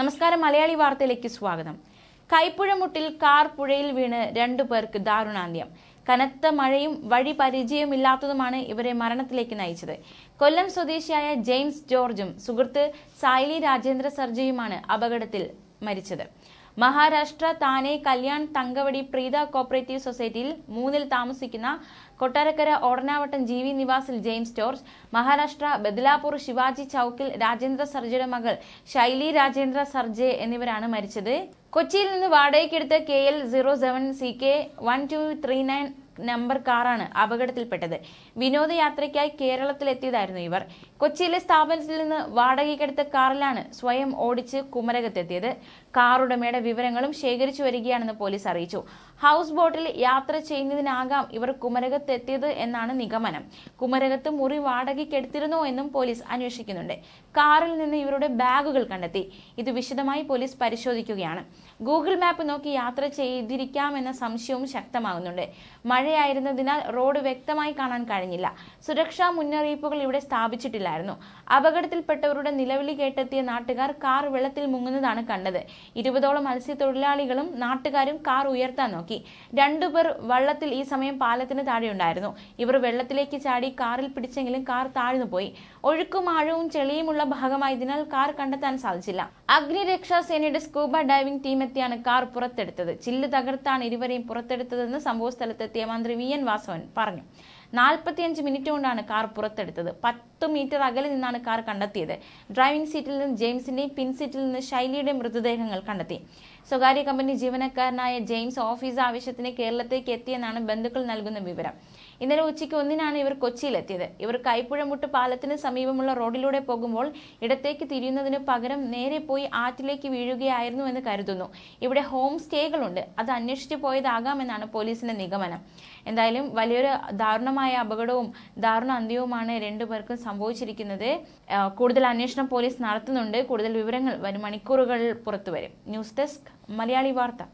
നമസ്കാരം മലയാളി വാർത്തയിലേക്ക് സ്വാഗതം കൈപ്പുഴമുട്ടിൽ കാർ പുഴയിൽ വീണ് രണ്ടു പേർക്ക് ദാരുണാന്ത്യം കനത്ത മഴയും വഴി പരിചയമില്ലാത്തതുമാണ് ഇവരെ മരണത്തിലേക്ക് നയിച്ചത് കൊല്ലം സ്വദേശിയായ ജെയിംസ് ജോർജും സുഹൃത്ത് സായിലി രാജേന്ദ്ര സർജയുമാണ് അപകടത്തിൽ മരിച്ചത് മഹാരാഷ്ട്ര താനെ കല്യാൺ തങ്കവടി പ്രീത കോപ്പറേറ്റീവ് സൊസൈറ്റിയിൽ മൂന്നിൽ താമസിക്കുന്ന കൊട്ടാരക്കര ഓടനാവട്ടം ജി വി നിവാസിൽ ജെയിംസ് ജോർജ് മഹാരാഷ്ട്ര ബദലാപൂർ ശിവാജി ചൌക്കിൽ രാജേന്ദ്ര സർജയുടെ മകൾ ശൈലി രാജേന്ദ്ര സർജെ എന്നിവരാണ് മരിച്ചത് കൊച്ചിയിൽ നിന്ന് വാടകയ്ക്കെടുത്ത K L zero seven C K one two three nine number കാറാണ് അപകടത്തിൽപ്പെട്ടത് വിനോദയാത്രയ്ക്കായി കേരളത്തിലെത്തിയതായിരുന്നു ഇവർ കൊച്ചിയിലെ സ്ഥാപനത്തിൽ നിന്ന് വാടകയ്ക്കെടുത്ത കാറിലാണ് സ്വയം ഓടിച്ച് കുമരകത്തെത്തിയത് കാറുടമയുടെ വിവരങ്ങളും ശേഖരിച്ചു വരികയാണെന്ന് പോലീസ് അറിയിച്ചു ഹൗസ് ബോട്ടിൽ യാത്ര ചെയ്യുന്നതിനാകാം ഇവർ കുമരകത്തെത്തിയത് എന്നാണ് നിഗമനം കുമരകത്ത് മുറി വാടകയ്ക്കെടുത്തിരുന്നോ എന്നും പോലീസ് അന്വേഷിക്കുന്നുണ്ട് കാറിൽ നിന്ന് ഇവരുടെ ബാഗുകൾ കണ്ടെത്തി ഇത് വിശദമായി പോലീസ് പരിശോധിക്കുകയാണ് ഗൂഗിൾ മാപ്പ് നോക്കി യാത്ര ചെയ്തിരിക്കാമെന്ന സംശയവും ശക്തമാകുന്നുണ്ട് മഴ മഴയായിരുന്നതിനാൽ റോഡ് വ്യക്തമായി കാണാൻ കഴിഞ്ഞില്ല സുരക്ഷാ മുന്നറിയിപ്പുകൾ ഇവിടെ സ്ഥാപിച്ചിട്ടില്ലായിരുന്നു അപകടത്തിൽപ്പെട്ടവരുടെ നിലവിളി കേട്ടെത്തിയ നാട്ടുകാർ കാർ വെള്ളത്തിൽ മുങ്ങുന്നതാണ് കണ്ടത് ഇരുപതോളം മത്സ്യത്തൊഴിലാളികളും നാട്ടുകാരും കാർ ഉയർത്താൻ നോക്കി രണ്ടുപേർ വള്ളത്തിൽ ഈ സമയം പാലത്തിന് താഴെയുണ്ടായിരുന്നു ഇവർ വെള്ളത്തിലേക്ക് ചാടി കാറിൽ പിടിച്ചെങ്കിലും കാർ താഴ്ന്നു പോയി ഒഴുക്കും ആഴവും ചെളിയുമുള്ള ഭാഗമായതിനാൽ കാർ കണ്ടെത്താൻ സാധിച്ചില്ല അഗ്നിരക്ഷാ സേനയുടെ സ്കൂബ ഡൈവിംഗ് എത്തിയാണ് കാർ പുറത്തെടുത്തത് ചില്ല് തകർത്താണ് ഇരുവരെയും പുറത്തെടുത്തതെന്ന് സംഭവ സ്ഥലത്തെത്തിയ മന്ത്രി വി എൻ വാസവൻ പറഞ്ഞു നാൽപ്പത്തിയഞ്ച് മിനിറ്റ് കൊണ്ടാണ് കാർ പുറത്തെടുത്തത് പത്ത് മീറ്റർ അകലെ നിന്നാണ് കാർ കണ്ടെത്തിയത് ഡ്രൈവിംഗ് സീറ്റിൽ നിന്ന് ജെയിംസിന്റെയും പിൻ സീറ്റിൽ നിന്ന് ശൈലിയുടെയും മൃതദേഹങ്ങൾ കണ്ടെത്തി സ്വകാര്യ കമ്പനി ജീവനക്കാരനായ ജെയിംസ് ഓഫീസ് ആവശ്യത്തിന് കേരളത്തിലേക്ക് എത്തിയെന്നാണ് ബന്ധുക്കൾ നൽകുന്ന വിവരം ഇന്നലെ ഉച്ചയ്ക്ക് ഒന്നിനാണ് ഇവർ കൊച്ചിയിലെത്തിയത് ഇവർ കൈപ്പുഴമുട്ട് പാലത്തിന് സമീപമുള്ള റോഡിലൂടെ പോകുമ്പോൾ ഇടത്തേക്ക് തിരിയുന്നതിന് പകരം നേരെ പോയി ആറ്റിലേക്ക് വീഴുകയായിരുന്നു എന്ന് കരുതുന്നു ഇവിടെ ഹോം സ്റ്റേകളുണ്ട് അത് അന്വേഷിച്ചു പോയതാകാമെന്നാണ് പോലീസിന്റെ നിഗമനം എന്തായാലും വലിയൊരു ദാരുണമായ ദാരുണമായ അപകടവും ദാരുണ അന്ത്യവുമാണ് രണ്ടുപേർക്കും സംഭവിച്ചിരിക്കുന്നത് കൂടുതൽ അന്വേഷണം പോലീസ് നടത്തുന്നുണ്ട് കൂടുതൽ വിവരങ്ങൾ വരും മണിക്കൂറുകൾ പുറത്തുവരും ന്യൂസ് ഡെസ്ക് മലയാളി വാർത്ത